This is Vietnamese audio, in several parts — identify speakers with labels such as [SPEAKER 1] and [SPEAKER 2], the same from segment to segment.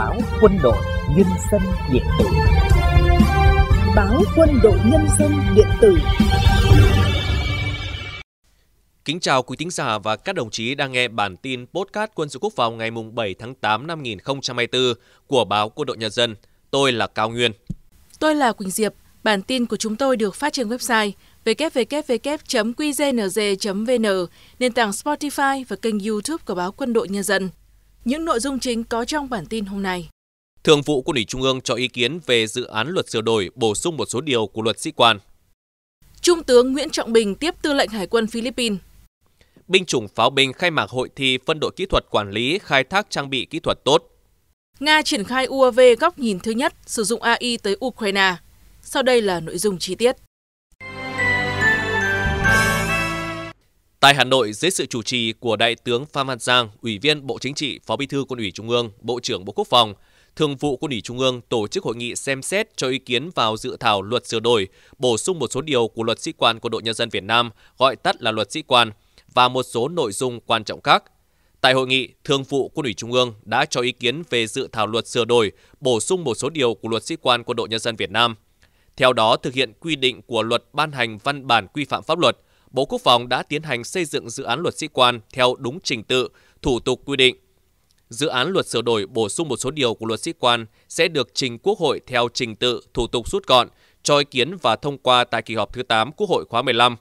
[SPEAKER 1] báo quân đội nhân dân điện tử
[SPEAKER 2] báo quân đội nhân dân điện tử
[SPEAKER 1] Kính chào quý thính giả và các đồng chí đang nghe bản tin podcast Quân sự Quốc phòng ngày 7 tháng 8 năm 2024 của báo Quân đội Nhân dân. Tôi là Cao Nguyên.
[SPEAKER 2] Tôi là Quỳnh Diệp. Bản tin của chúng tôi được phát trên website www.qznz.vn, nền tảng Spotify và kênh YouTube của báo Quân đội Nhân dân. Những nội dung chính có trong bản tin hôm nay.
[SPEAKER 1] Thường vụ Quân ủy Trung ương cho ý kiến về dự án luật sửa đổi bổ sung một số điều của luật sĩ quan.
[SPEAKER 2] Trung tướng Nguyễn Trọng Bình tiếp tư lệnh Hải quân Philippines.
[SPEAKER 1] Binh chủng pháo binh khai mạc hội thi phân đội kỹ thuật quản lý khai thác trang bị kỹ thuật tốt.
[SPEAKER 2] Nga triển khai UAV góc nhìn thứ nhất sử dụng AI tới Ukraine. Sau đây là nội dung chi tiết.
[SPEAKER 1] Tại Hà Nội, dưới sự chủ trì của Đại tướng Phan Văn Giang, Ủy viên Bộ Chính trị, Phó Bí thư Quân ủy Trung ương, Bộ trưởng Bộ Quốc phòng, Thường vụ Quân ủy Trung ương tổ chức hội nghị xem xét cho ý kiến vào dự thảo luật sửa đổi, bổ sung một số điều của luật sĩ quan Quân đội Nhân dân Việt Nam, gọi tắt là luật sĩ quan, và một số nội dung quan trọng khác. Tại hội nghị, Thường vụ Quân ủy Trung ương đã cho ý kiến về dự thảo luật sửa đổi, bổ sung một số điều của luật sĩ quan Quân đội Nhân dân Việt Nam. Theo đó, thực hiện quy định của luật ban hành văn bản quy phạm pháp luật – Bộ Quốc phòng đã tiến hành xây dựng dự án luật sĩ quan theo đúng trình tự, thủ tục quy định. Dự án luật sửa đổi bổ sung một số điều của luật sĩ quan sẽ được trình Quốc hội theo trình tự, thủ tục rút gọn, cho ý kiến và thông qua tại kỳ họp thứ 8 Quốc hội khóa 15.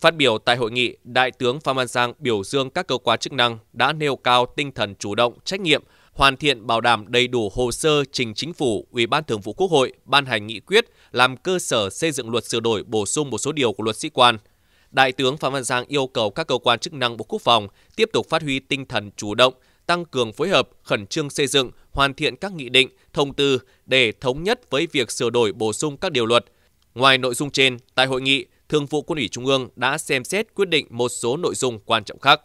[SPEAKER 1] Phát biểu tại hội nghị, Đại tướng Phan Văn Giang biểu dương các cơ quan chức năng đã nêu cao tinh thần chủ động, trách nhiệm, hoàn thiện bảo đảm đầy đủ hồ sơ trình chính phủ, Ủy ban Thường vụ Quốc hội ban hành nghị quyết làm cơ sở xây dựng luật sửa đổi bổ sung một số điều của luật sĩ quan – Đại tướng Phạm Văn Giang yêu cầu các cơ quan chức năng Bộ Quốc phòng tiếp tục phát huy tinh thần chủ động, tăng cường phối hợp, khẩn trương xây dựng, hoàn thiện các nghị định, thông tư để thống nhất với việc sửa đổi bổ sung các điều luật. Ngoài nội dung trên, tại hội nghị, Thường vụ Quân ủy Trung ương đã xem xét quyết định một số nội dung quan trọng khác.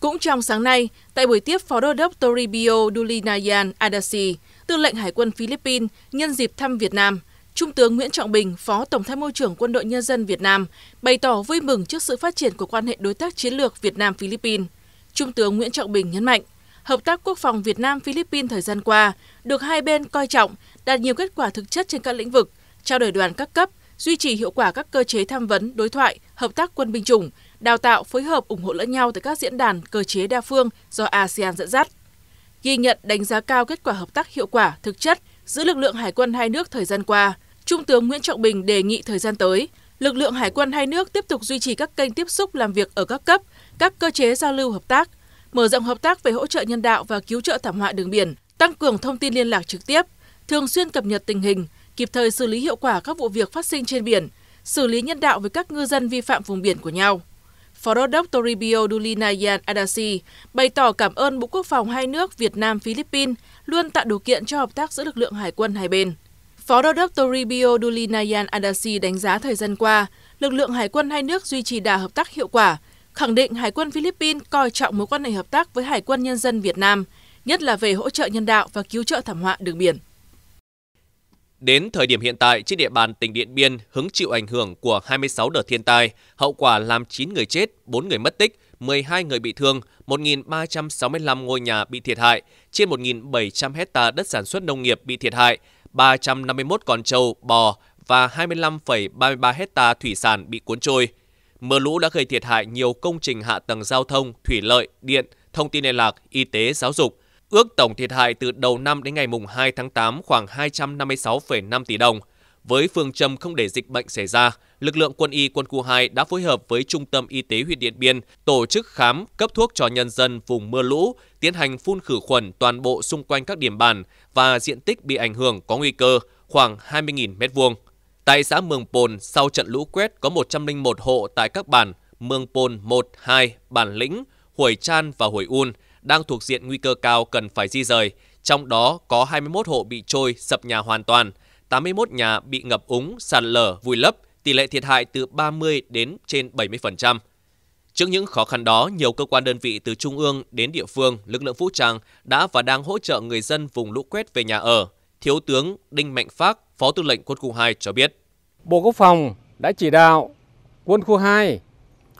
[SPEAKER 2] Cũng trong sáng nay, tại buổi tiếp Phó Đô đốc Toribio Dulinayan Adasi, tư lệnh Hải quân Philippines nhân dịp thăm Việt Nam – Trung tướng Nguyễn Trọng Bình, Phó Tổng tham mưu trưởng Quân đội Nhân dân Việt Nam, bày tỏ vui mừng trước sự phát triển của quan hệ đối tác chiến lược Việt Nam-Philippines. Trung tướng Nguyễn Trọng Bình nhấn mạnh, hợp tác quốc phòng Việt Nam-Philippines thời gian qua được hai bên coi trọng, đạt nhiều kết quả thực chất trên các lĩnh vực, trao đổi đoàn các cấp, duy trì hiệu quả các cơ chế tham vấn, đối thoại, hợp tác quân binh chủng, đào tạo, phối hợp, ủng hộ lẫn nhau tại các diễn đàn, cơ chế đa phương do ASEAN dẫn dắt. Ghi nhận đánh giá cao kết quả hợp tác hiệu quả, thực chất giữa lực lượng hải quân hai nước thời gian qua, Trung tướng Nguyễn Trọng Bình đề nghị thời gian tới, lực lượng hải quân hai nước tiếp tục duy trì các kênh tiếp xúc làm việc ở các cấp, các cơ chế giao lưu hợp tác, mở rộng hợp tác về hỗ trợ nhân đạo và cứu trợ thảm họa đường biển, tăng cường thông tin liên lạc trực tiếp, thường xuyên cập nhật tình hình, kịp thời xử lý hiệu quả các vụ việc phát sinh trên biển, xử lý nhân đạo với các ngư dân vi phạm vùng biển của nhau. Phó Đô đốc Toribio Dulinayan Adasi bày tỏ cảm ơn Bộ Quốc phòng hai nước Việt Nam-Philippines luôn tạo điều kiện cho hợp tác giữa lực lượng hải quân hai bên. Phó Đô đốc Toribio Dulinayan Adasi đánh giá thời gian qua, lực lượng hải quân hai nước duy trì đà hợp tác hiệu quả, khẳng định Hải quân Philippines coi trọng mối quan hệ hợp tác với Hải quân Nhân dân Việt Nam, nhất là về hỗ trợ nhân đạo và cứu trợ thảm họa đường biển.
[SPEAKER 1] Đến thời điểm hiện tại, trên địa bàn tỉnh Điện Biên hứng chịu ảnh hưởng của 26 đợt thiên tai, hậu quả làm 9 người chết, 4 người mất tích, 12 người bị thương, 1.365 ngôi nhà bị thiệt hại, trên 1.700 hecta đất sản xuất nông nghiệp bị thiệt hại, 351 con trâu, bò và 25,33 hecta thủy sản bị cuốn trôi. Mưa lũ đã gây thiệt hại nhiều công trình hạ tầng giao thông, thủy lợi, điện, thông tin liên lạc, y tế, giáo dục, Ước tổng thiệt hại từ đầu năm đến ngày mùng 2 tháng 8 khoảng 256,5 tỷ đồng. Với phương châm không để dịch bệnh xảy ra, lực lượng quân y quân khu 2 đã phối hợp với Trung tâm Y tế huyện Điện Biên tổ chức khám, cấp thuốc cho nhân dân vùng mưa lũ, tiến hành phun khử khuẩn toàn bộ xung quanh các điểm bản và diện tích bị ảnh hưởng có nguy cơ khoảng 20.000 m2. Tại xã Mường Pồn, sau trận lũ quét có 101 hộ tại các bản Mường Pồn 1, 2, Bản Lĩnh, Hủy Chan và Hủy Un – đang thuộc diện nguy cơ cao cần phải di rời, trong đó có 21 hộ bị trôi, sập nhà hoàn toàn, 81 nhà bị ngập úng, sạt lở, vùi lấp, tỷ lệ thiệt hại từ 30 đến trên 70%. Trước những khó khăn đó, nhiều cơ quan đơn vị từ trung ương đến địa phương, lực lượng vũ trang đã và đang hỗ trợ người dân vùng lũ quét về nhà ở. Thiếu tướng Đinh Mạnh Phác, Phó Tư lệnh Quân khu 2 cho biết. Bộ Quốc phòng đã chỉ đạo Quân khu 2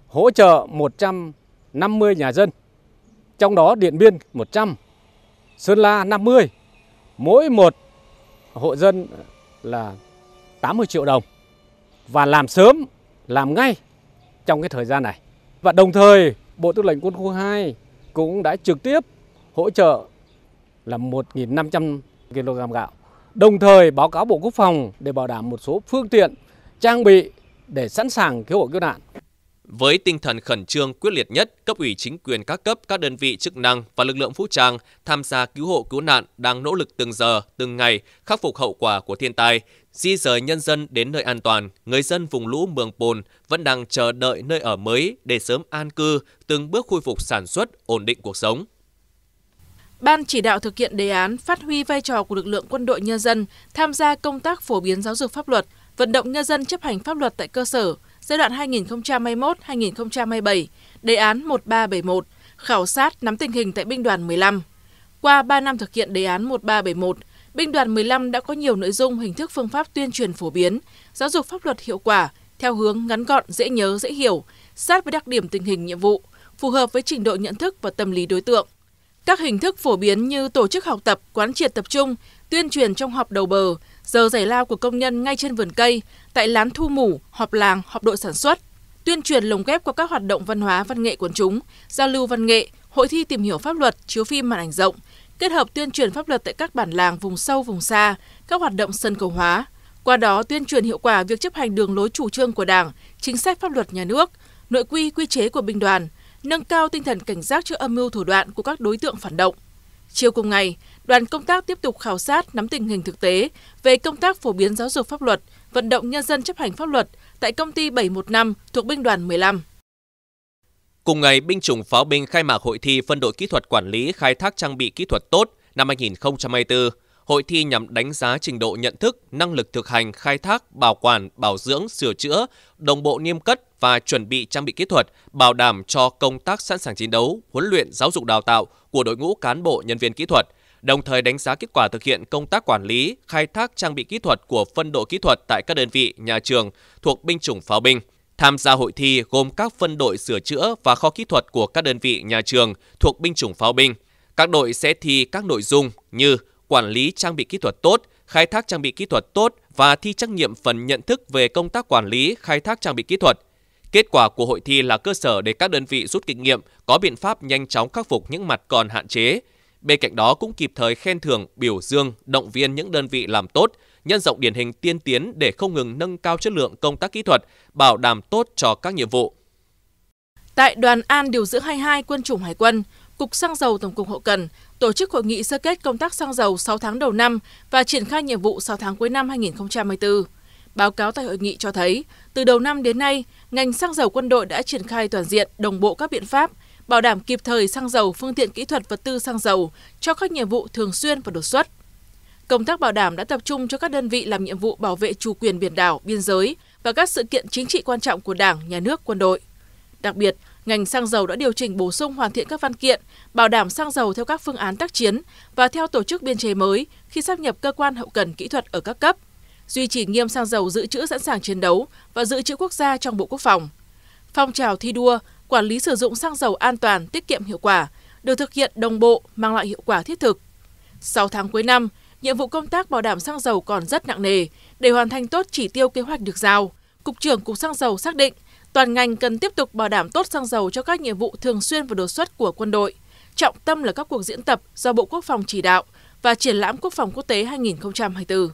[SPEAKER 1] hỗ trợ 150 nhà dân trong đó Điện Biên 100, Sơn La 50. Mỗi một hộ dân là 80 triệu đồng và làm sớm, làm ngay trong cái thời gian này. Và đồng thời Bộ Tư lệnh Quân khu 2 cũng đã trực tiếp hỗ trợ là 1.500 kg gạo. Đồng thời báo cáo Bộ Quốc phòng để bảo đảm một số phương tiện, trang bị để sẵn sàng cứu hộ cứu nạn. Với tinh thần khẩn trương quyết liệt nhất, cấp ủy chính quyền các cấp, các đơn vị chức năng và lực lượng vũ trang tham gia cứu hộ cứu nạn đang nỗ lực từng giờ, từng ngày khắc phục hậu quả của thiên tai, di rời nhân dân đến nơi an toàn. Người dân vùng lũ Mường Pồn vẫn đang chờ đợi nơi ở mới để sớm an cư, từng bước khôi phục sản xuất, ổn định cuộc sống.
[SPEAKER 2] Ban chỉ đạo thực hiện đề án phát huy vai trò của lực lượng quân đội nhân dân tham gia công tác phổ biến giáo dục pháp luật, vận động nhân dân chấp hành pháp luật tại cơ sở – giai đoạn 2021-2027, đề án 1371, khảo sát nắm tình hình tại binh đoàn 15. Qua 3 năm thực hiện đề án 1371, binh đoàn 15 đã có nhiều nội dung hình thức phương pháp tuyên truyền phổ biến, giáo dục pháp luật hiệu quả theo hướng ngắn gọn, dễ nhớ, dễ hiểu, sát với đặc điểm tình hình nhiệm vụ, phù hợp với trình độ nhận thức và tâm lý đối tượng. Các hình thức phổ biến như tổ chức học tập, quán triệt tập trung, tuyên truyền trong họp đầu bờ, giờ giải lao của công nhân ngay trên vườn cây, tại lán thu mủ, họp làng, họp đội sản xuất, tuyên truyền lồng ghép qua các hoạt động văn hóa văn nghệ quần chúng, giao lưu văn nghệ, hội thi tìm hiểu pháp luật, chiếu phim màn ảnh rộng, kết hợp tuyên truyền pháp luật tại các bản làng vùng sâu vùng xa, các hoạt động sân khấu hóa. Qua đó tuyên truyền hiệu quả việc chấp hành đường lối chủ trương của Đảng, chính sách pháp luật nhà nước, nội quy quy chế của binh đoàn, nâng cao tinh thần cảnh giác trước âm mưu thủ đoạn của các đối tượng phản động. Chiều cùng ngày, đoàn công tác tiếp tục khảo sát nắm tình hình thực tế về công tác phổ biến giáo dục pháp luật, vận động nhân dân chấp hành pháp luật tại công ty 715 thuộc binh đoàn 15.
[SPEAKER 1] Cùng ngày, binh chủng pháo binh khai mạc hội thi phân đội kỹ thuật quản lý khai thác trang bị kỹ thuật tốt năm 2024 Hội thi nhằm đánh giá trình độ nhận thức, năng lực thực hành, khai thác, bảo quản, bảo dưỡng, sửa chữa, đồng bộ niêm cất và chuẩn bị trang bị kỹ thuật, bảo đảm cho công tác sẵn sàng chiến đấu, huấn luyện giáo dục đào tạo của đội ngũ cán bộ nhân viên kỹ thuật, đồng thời đánh giá kết quả thực hiện công tác quản lý, khai thác trang bị kỹ thuật của phân đội kỹ thuật tại các đơn vị, nhà trường thuộc binh chủng pháo binh. Tham gia hội thi gồm các phân đội sửa chữa và kho kỹ thuật của các đơn vị nhà trường thuộc binh chủng pháo binh. Các đội sẽ thi các nội dung như quản lý trang bị kỹ thuật tốt, khai thác trang bị kỹ thuật tốt và thi trắc nghiệm phần nhận thức về công tác quản lý, khai thác trang bị kỹ thuật. Kết quả của hội thi là cơ sở để các đơn vị rút kinh nghiệm, có biện pháp nhanh chóng khắc phục những mặt còn hạn chế. Bên cạnh đó cũng kịp thời khen thưởng, biểu dương, động viên những đơn vị làm tốt, nhân rộng điển hình tiên tiến để không ngừng nâng cao chất lượng công tác kỹ thuật, bảo đảm tốt cho các nhiệm vụ.
[SPEAKER 2] Tại Đoàn An Điều dưỡng 22 Quân chủng Hải quân, Cục Xăng dầu Tổng cục Hậu cần tổ chức hội nghị sơ kết công tác xăng dầu 6 tháng đầu năm và triển khai nhiệm vụ 6 tháng cuối năm 2024. Báo cáo tại hội nghị cho thấy, từ đầu năm đến nay, ngành xăng dầu quân đội đã triển khai toàn diện, đồng bộ các biện pháp, bảo đảm kịp thời xăng dầu, phương tiện kỹ thuật, vật tư xăng dầu cho các nhiệm vụ thường xuyên và đột xuất. Công tác bảo đảm đã tập trung cho các đơn vị làm nhiệm vụ bảo vệ chủ quyền biển đảo, biên giới và các sự kiện chính trị quan trọng của Đảng, Nhà nước, quân đội. Đặc biệt, ngành xăng dầu đã điều chỉnh bổ sung hoàn thiện các văn kiện, bảo đảm xăng dầu theo các phương án tác chiến và theo tổ chức biên chế mới khi sắp nhập cơ quan hậu cần kỹ thuật ở các cấp, duy trì nghiêm xăng dầu dự trữ sẵn sàng chiến đấu và dự trữ quốc gia trong Bộ Quốc phòng. Phong trào thi đua, quản lý sử dụng xăng dầu an toàn, tiết kiệm hiệu quả được thực hiện đồng bộ mang lại hiệu quả thiết thực. 6 tháng cuối năm, nhiệm vụ công tác bảo đảm xăng dầu còn rất nặng nề để hoàn thành tốt chỉ tiêu kế hoạch được giao. Cục trưởng Cục xăng dầu xác định Toàn ngành cần tiếp tục bảo đảm tốt xăng dầu cho các nhiệm vụ thường xuyên và đột xuất của quân đội, trọng tâm là các cuộc diễn tập do Bộ Quốc phòng chỉ đạo và triển lãm quốc phòng quốc tế 2024.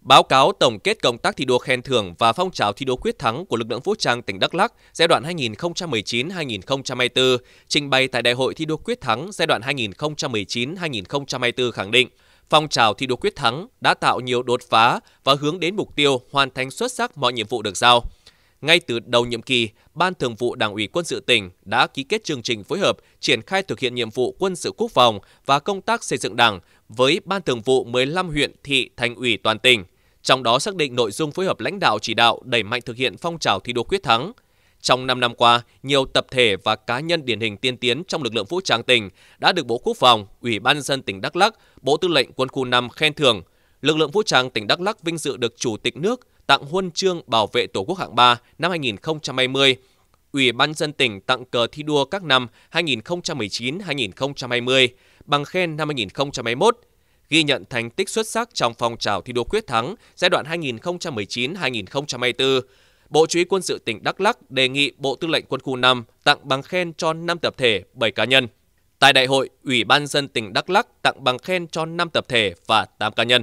[SPEAKER 1] Báo cáo tổng kết công tác thi đua khen thưởng và phong trào thi đua quyết thắng của lực lượng vũ trang tỉnh Đắk Lắk giai đoạn 2019-2024 trình bày tại Đại hội thi đua quyết thắng giai đoạn 2019-2024 khẳng định phong trào thi đua quyết thắng đã tạo nhiều đột phá và hướng đến mục tiêu hoàn thành xuất sắc mọi nhiệm vụ được giao – ngay từ đầu nhiệm kỳ, Ban Thường vụ Đảng ủy Quân sự tỉnh đã ký kết chương trình phối hợp triển khai thực hiện nhiệm vụ quân sự quốc phòng và công tác xây dựng Đảng với Ban Thường vụ 15 huyện, thị, thành ủy toàn tỉnh. Trong đó xác định nội dung phối hợp lãnh đạo chỉ đạo đẩy mạnh thực hiện phong trào thi đua quyết thắng. Trong 5 năm qua, nhiều tập thể và cá nhân điển hình tiên tiến trong lực lượng vũ trang tỉnh đã được Bộ Quốc phòng, Ủy ban dân tỉnh Đắk Lắk, Bộ Tư lệnh Quân khu 5 khen thưởng – lực lượng vũ trang tỉnh Đắk Lắk vinh dự được Chủ tịch nước tặng huân chương bảo vệ Tổ quốc hạng 3 năm 2020, Ủy ban dân tỉnh tặng cờ thi đua các năm 2019-2020, bằng khen năm 2021, ghi nhận thành tích xuất sắc trong phong trào thi đua quyết thắng giai đoạn 2019-2024. Bộ Chỉ huy quân sự tỉnh Đắk Lắc đề nghị Bộ Tư lệnh Quân khu 5 tặng bằng khen cho 5 tập thể, 7 cá nhân. Tại đại hội, Ủy ban dân tỉnh Đắk Lắc tặng bằng khen cho 5 tập thể và 8 cá nhân.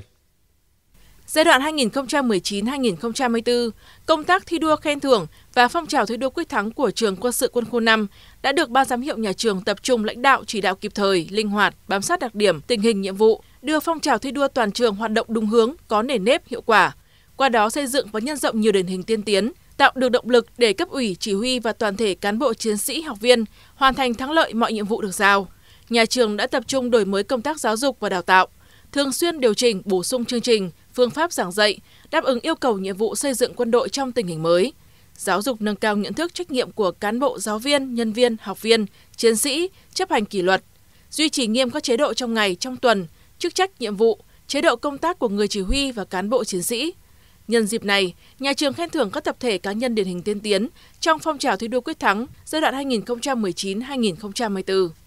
[SPEAKER 2] Giai đoạn 2019-2024, công tác thi đua khen thưởng và phong trào thi đua quyết thắng của trường quân sự quân khu 5 đã được ban giám hiệu nhà trường tập trung lãnh đạo chỉ đạo kịp thời, linh hoạt, bám sát đặc điểm, tình hình nhiệm vụ, đưa phong trào thi đua toàn trường hoạt động đúng hướng, có nền nếp, hiệu quả. Qua đó xây dựng và nhân rộng nhiều điển hình tiên tiến, tạo được động lực để cấp ủy, chỉ huy và toàn thể cán bộ chiến sĩ học viên hoàn thành thắng lợi mọi nhiệm vụ được giao. Nhà trường đã tập trung đổi mới công tác giáo dục và đào tạo, thường xuyên điều chỉnh bổ sung chương trình, phương pháp giảng dạy, đáp ứng yêu cầu nhiệm vụ xây dựng quân đội trong tình hình mới. Giáo dục nâng cao nhận thức trách nhiệm của cán bộ, giáo viên, nhân viên, học viên, chiến sĩ, chấp hành kỷ luật, duy trì nghiêm các chế độ trong ngày, trong tuần, chức trách, nhiệm vụ, chế độ công tác của người chỉ huy và cán bộ chiến sĩ. Nhân dịp này, nhà trường khen thưởng các tập thể cá nhân điển hình tiên tiến trong phong trào thi đua quyết thắng giai đoạn 2019-2024.